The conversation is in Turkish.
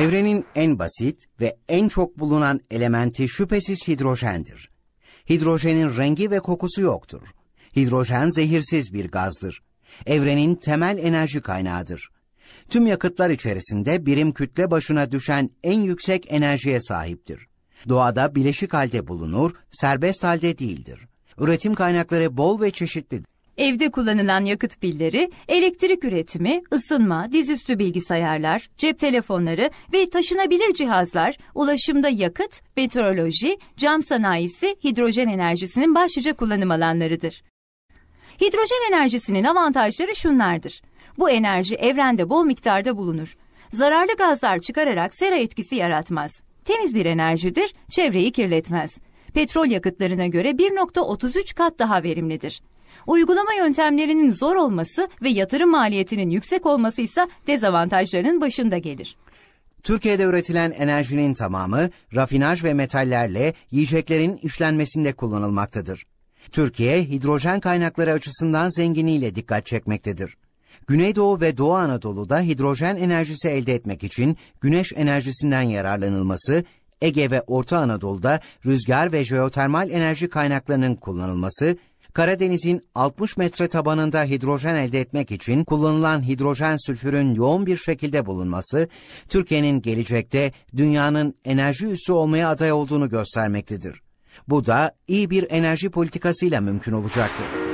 Evrenin en basit ve en çok bulunan elementi şüphesiz hidrojendir. Hidrojenin rengi ve kokusu yoktur. Hidrojen zehirsiz bir gazdır. Evrenin temel enerji kaynağıdır. Tüm yakıtlar içerisinde birim kütle başına düşen en yüksek enerjiye sahiptir. Doğada bileşik halde bulunur, serbest halde değildir. Üretim kaynakları bol ve çeşitlidir. Evde kullanılan yakıt pilleri, elektrik üretimi, ısınma, dizüstü bilgisayarlar, cep telefonları ve taşınabilir cihazlar, ulaşımda yakıt, meteoroloji, cam sanayisi hidrojen enerjisinin başlıca kullanım alanlarıdır. Hidrojen enerjisinin avantajları şunlardır. Bu enerji evrende bol miktarda bulunur. Zararlı gazlar çıkararak sera etkisi yaratmaz. Temiz bir enerjidir, çevreyi kirletmez. Petrol yakıtlarına göre 1.33 kat daha verimlidir. Uygulama yöntemlerinin zor olması ve yatırım maliyetinin yüksek olması ise dezavantajlarının başında gelir. Türkiye'de üretilen enerjinin tamamı rafinaj ve metallerle yiyeceklerin işlenmesinde kullanılmaktadır. Türkiye hidrojen kaynakları açısından zenginliğiyle dikkat çekmektedir. Güneydoğu ve Doğu Anadolu'da hidrojen enerjisi elde etmek için güneş enerjisinden yararlanılması, Ege ve Orta Anadolu'da rüzgar ve jeotermal enerji kaynaklarının kullanılması, Karadeniz'in 60 metre tabanında hidrojen elde etmek için kullanılan hidrojen sülfürün yoğun bir şekilde bulunması, Türkiye'nin gelecekte dünyanın enerji üssü olmaya aday olduğunu göstermektedir. Bu da iyi bir enerji politikasıyla mümkün olacaktır.